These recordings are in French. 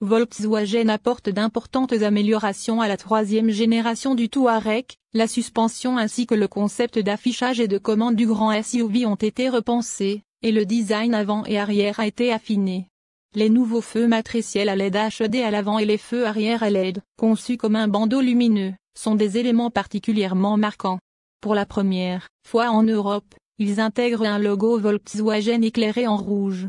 Volkswagen apporte d'importantes améliorations à la troisième génération du Touareg, la suspension ainsi que le concept d'affichage et de commande du grand SUV ont été repensés, et le design avant et arrière a été affiné. Les nouveaux feux matriciels à LED e HD à l'avant et les feux arrière à LED, conçus comme un bandeau lumineux, sont des éléments particulièrement marquants. Pour la première fois en Europe, ils intègrent un logo Volkswagen éclairé en rouge.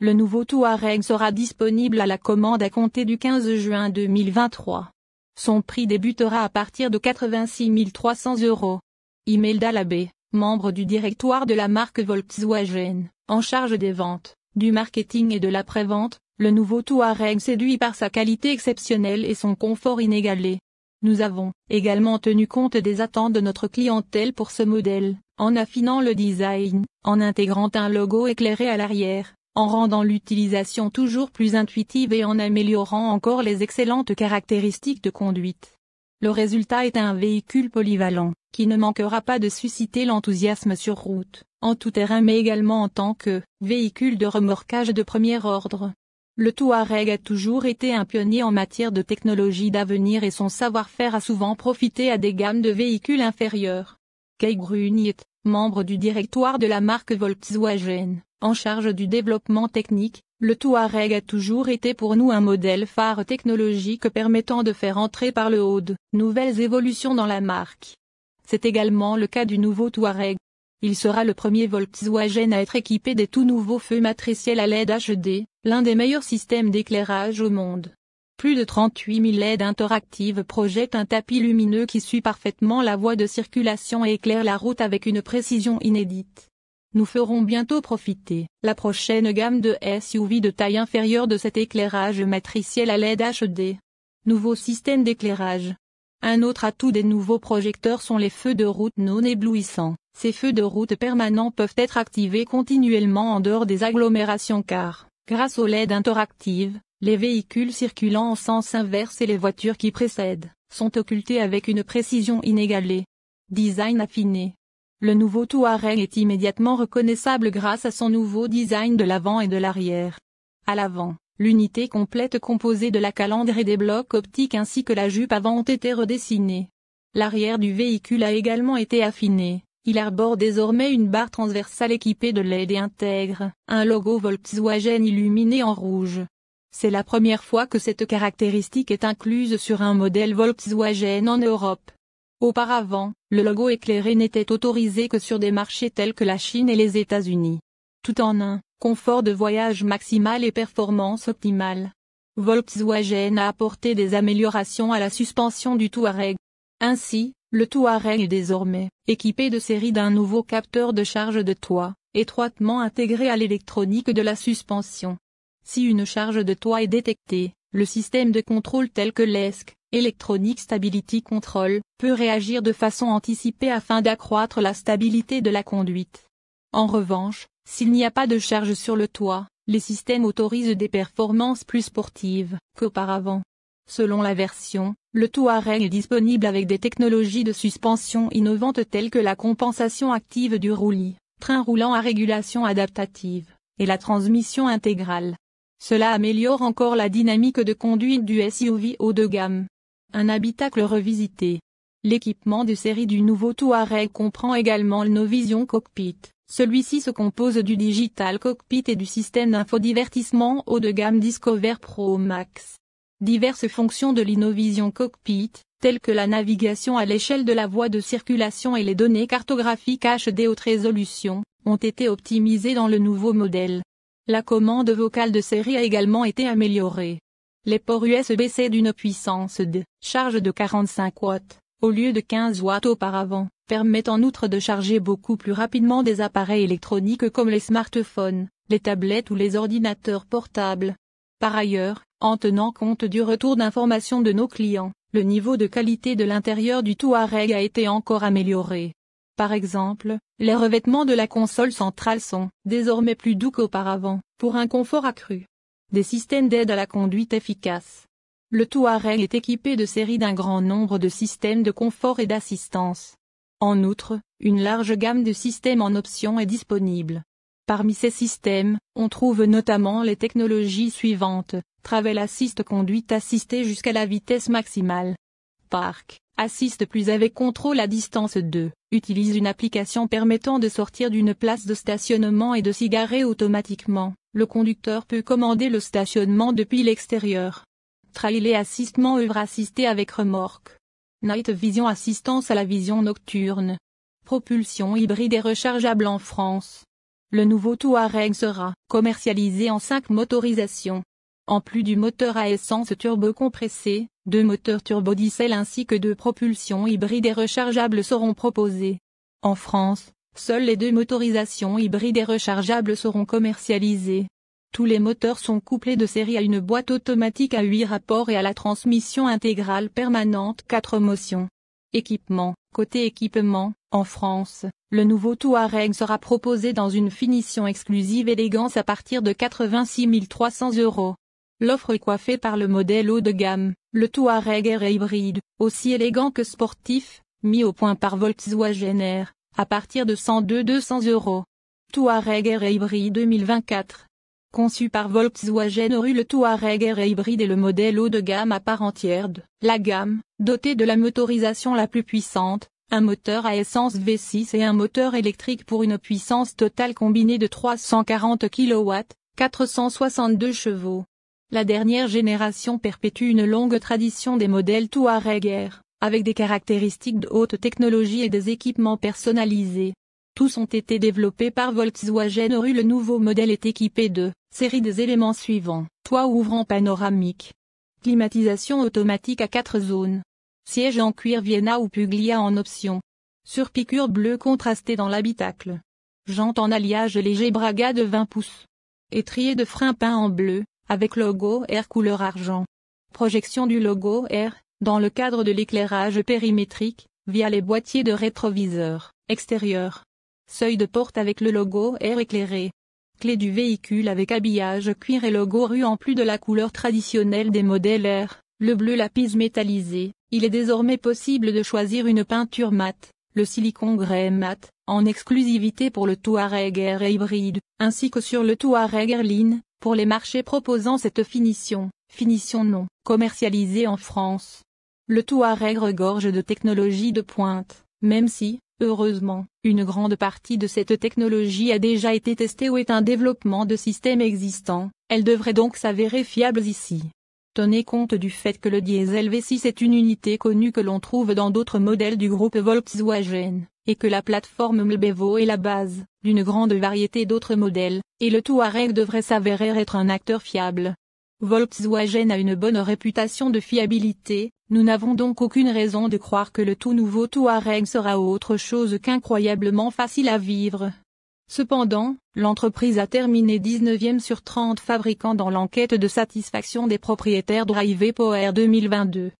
Le nouveau Touareg sera disponible à la commande à compter du 15 juin 2023. Son prix débutera à partir de 86 300 euros. Imelda Labbé, membre du directoire de la marque Volkswagen, en charge des ventes, du marketing et de l'après-vente, le nouveau Touareg séduit par sa qualité exceptionnelle et son confort inégalé. Nous avons également tenu compte des attentes de notre clientèle pour ce modèle, en affinant le design, en intégrant un logo éclairé à l'arrière, en rendant l'utilisation toujours plus intuitive et en améliorant encore les excellentes caractéristiques de conduite. Le résultat est un véhicule polyvalent, qui ne manquera pas de susciter l'enthousiasme sur route, en tout terrain mais également en tant que véhicule de remorquage de premier ordre. Le Touareg a toujours été un pionnier en matière de technologie d'avenir et son savoir-faire a souvent profité à des gammes de véhicules inférieurs. Kay unit membre du directoire de la marque Volkswagen, en charge du développement technique, le Touareg a toujours été pour nous un modèle phare technologique permettant de faire entrer par le haut de nouvelles évolutions dans la marque. C'est également le cas du nouveau Touareg. Il sera le premier Volkswagen à être équipé des tout nouveaux feux matriciels à LED HD, l'un des meilleurs systèmes d'éclairage au monde. Plus de 38 000 LED interactives projettent un tapis lumineux qui suit parfaitement la voie de circulation et éclaire la route avec une précision inédite. Nous ferons bientôt profiter la prochaine gamme de SUV de taille inférieure de cet éclairage matriciel à LED HD. Nouveau système d'éclairage. Un autre atout des nouveaux projecteurs sont les feux de route non éblouissants. Ces feux de route permanents peuvent être activés continuellement en dehors des agglomérations car, grâce aux LED interactives, les véhicules circulant en sens inverse et les voitures qui précèdent sont occultés avec une précision inégalée. Design affiné. Le nouveau Touareg est immédiatement reconnaissable grâce à son nouveau design de l'avant et de l'arrière. À l'avant, l'unité complète composée de la calandre et des blocs optiques ainsi que la jupe avant ont été redessinés. L'arrière du véhicule a également été affiné. Il arbore désormais une barre transversale équipée de LED et intègre un logo Volkswagen illuminé en rouge. C'est la première fois que cette caractéristique est incluse sur un modèle Volkswagen en Europe. Auparavant, le logo éclairé n'était autorisé que sur des marchés tels que la Chine et les États-Unis. Tout en un, confort de voyage maximal et performance optimale. Volkswagen a apporté des améliorations à la suspension du Touareg. Ainsi, le Touareg est désormais équipé de série d'un nouveau capteur de charge de toit, étroitement intégré à l'électronique de la suspension. Si une charge de toit est détectée, le système de contrôle tel que l'ESC, Electronic Stability Control, peut réagir de façon anticipée afin d'accroître la stabilité de la conduite. En revanche, s'il n'y a pas de charge sur le toit, les systèmes autorisent des performances plus sportives qu'auparavant. Selon la version, le Touareg est disponible avec des technologies de suspension innovantes telles que la compensation active du roulis, train roulant à régulation adaptative, et la transmission intégrale. Cela améliore encore la dynamique de conduite du SUV haut de gamme. Un habitacle revisité. L'équipement de série du nouveau Touareg comprend également le Cockpit. Celui-ci se compose du Digital Cockpit et du système d'infodivertissement haut de gamme Discover Pro Max. Diverses fonctions de l'Innovision Cockpit, telles que la navigation à l'échelle de la voie de circulation et les données cartographiques HD haute résolution, ont été optimisées dans le nouveau modèle. La commande vocale de série a également été améliorée. Les ports USB-C d'une puissance de charge de 45 watts, au lieu de 15 watts auparavant, permettent en outre de charger beaucoup plus rapidement des appareils électroniques comme les smartphones, les tablettes ou les ordinateurs portables. Par ailleurs, en tenant compte du retour d'informations de nos clients, le niveau de qualité de l'intérieur du Touareg a été encore amélioré. Par exemple, les revêtements de la console centrale sont désormais plus doux qu'auparavant, pour un confort accru. Des systèmes d'aide à la conduite efficaces. Le Touareg est équipé de séries d'un grand nombre de systèmes de confort et d'assistance. En outre, une large gamme de systèmes en option est disponible. Parmi ces systèmes, on trouve notamment les technologies suivantes, Travel Assist conduite assistée jusqu'à la vitesse maximale. Parc, assiste plus avec contrôle à distance 2, utilise une application permettant de sortir d'une place de stationnement et de s'y automatiquement. Le conducteur peut commander le stationnement depuis l'extérieur. Trailer assistement œuvre assistée avec remorque. Night Vision assistance à la vision nocturne. Propulsion hybride et rechargeable en France. Le nouveau Touareg sera commercialisé en 5 motorisations en plus du moteur à essence turbocompressé, deux moteurs diesel ainsi que deux propulsions hybrides et rechargeables seront proposés. En France, seules les deux motorisations hybrides et rechargeables seront commercialisées. Tous les moteurs sont couplés de série à une boîte automatique à 8 rapports et à la transmission intégrale permanente 4 motions. Équipement. Côté équipement, en France, le nouveau Touareg sera proposé dans une finition exclusive élégance à partir de 86 300 euros. L'offre est coiffée par le modèle haut de gamme, le Touareg R hybride, aussi élégant que sportif, mis au point par Volkswagen R, à partir de 102-200 euros. Touareg R Hybrid 2024 Conçu par Volkswagen Rue le Touareg R hybride est le modèle haut de gamme à part entière de la gamme, doté de la motorisation la plus puissante, un moteur à essence V6 et un moteur électrique pour une puissance totale combinée de 340 kW, 462 chevaux. La dernière génération perpétue une longue tradition des modèles Touareg Air, avec des caractéristiques de haute technologie et des équipements personnalisés. Tous ont été développés par Volkswagen Rue. Le nouveau modèle est équipé de série des éléments suivants. Toit ouvrant panoramique. Climatisation automatique à 4 zones. Siège en cuir Vienna ou Puglia en option. Surpiqûre bleue contrastée dans l'habitacle. Jante en alliage léger Braga de 20 pouces. Étrier de frein peint en bleu, avec logo R couleur argent. Projection du logo R, dans le cadre de l'éclairage périmétrique, via les boîtiers de rétroviseur, extérieur. Seuil de porte avec le logo R éclairé. Clé du véhicule avec habillage cuir et logo rue en plus de la couleur traditionnelle des modèles R, le bleu lapis métallisé. Il est désormais possible de choisir une peinture mate, le silicon grey mat, en exclusivité pour le Touareg Air et hybride, ainsi que sur le Touareg Airline, pour les marchés proposant cette finition, finition non commercialisée en France. Le Touareg regorge de technologies de pointe, même si, heureusement, une grande partie de cette technologie a déjà été testée ou est un développement de systèmes existants, elle devrait donc s'avérer fiable ici. Tenez compte du fait que le diesel V6 est une unité connue que l'on trouve dans d'autres modèles du groupe Volkswagen, et que la plateforme Mbevo est la base d'une grande variété d'autres modèles, et le Touareg devrait s'avérer être un acteur fiable. Volkswagen a une bonne réputation de fiabilité, nous n'avons donc aucune raison de croire que le tout nouveau Touareg sera autre chose qu'incroyablement facile à vivre. Cependant, l'entreprise a terminé 19e sur 30 fabricants dans l'enquête de satisfaction des propriétaires Drive Power 2022.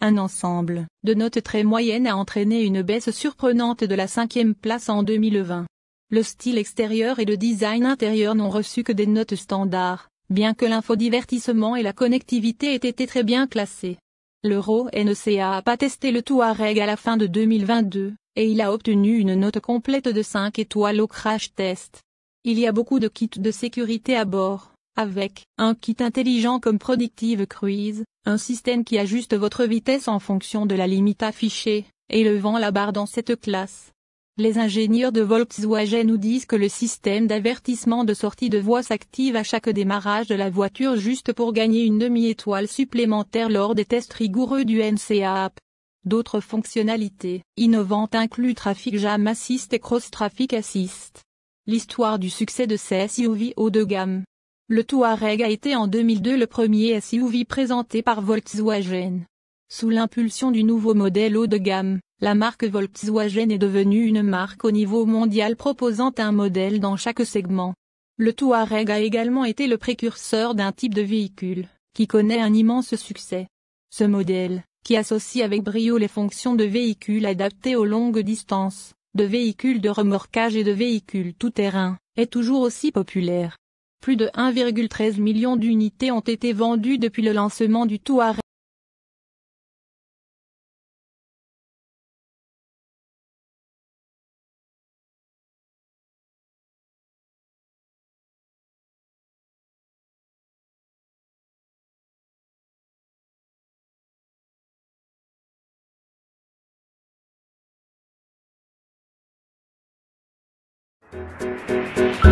Un ensemble de notes très moyennes a entraîné une baisse surprenante de la cinquième place en 2020. Le style extérieur et le design intérieur n'ont reçu que des notes standards, bien que l'infodivertissement et la connectivité aient été très bien classés. L'Euro NCA a pas testé le Touareg à la fin de 2022, et il a obtenu une note complète de 5 étoiles au crash test. Il y a beaucoup de kits de sécurité à bord, avec un kit intelligent comme Productive Cruise, un système qui ajuste votre vitesse en fonction de la limite affichée, élevant la barre dans cette classe. Les ingénieurs de Volkswagen nous disent que le système d'avertissement de sortie de voie s'active à chaque démarrage de la voiture juste pour gagner une demi-étoile supplémentaire lors des tests rigoureux du NCAAP. D'autres fonctionnalités innovantes incluent Traffic Jam Assist et Cross Traffic Assist. L'histoire du succès de ces SUV haut de gamme. Le Touareg a été en 2002 le premier SUV présenté par Volkswagen. Sous l'impulsion du nouveau modèle haut de gamme, la marque Volkswagen est devenue une marque au niveau mondial proposant un modèle dans chaque segment. Le Touareg a également été le précurseur d'un type de véhicule qui connaît un immense succès. Ce modèle, qui associe avec brio les fonctions de véhicules adaptés aux longues distances, de véhicules de remorquage et de véhicules tout-terrain, est toujours aussi populaire. Plus de 1,13 million d'unités ont été vendues depuis le lancement du Touareg. Thank you.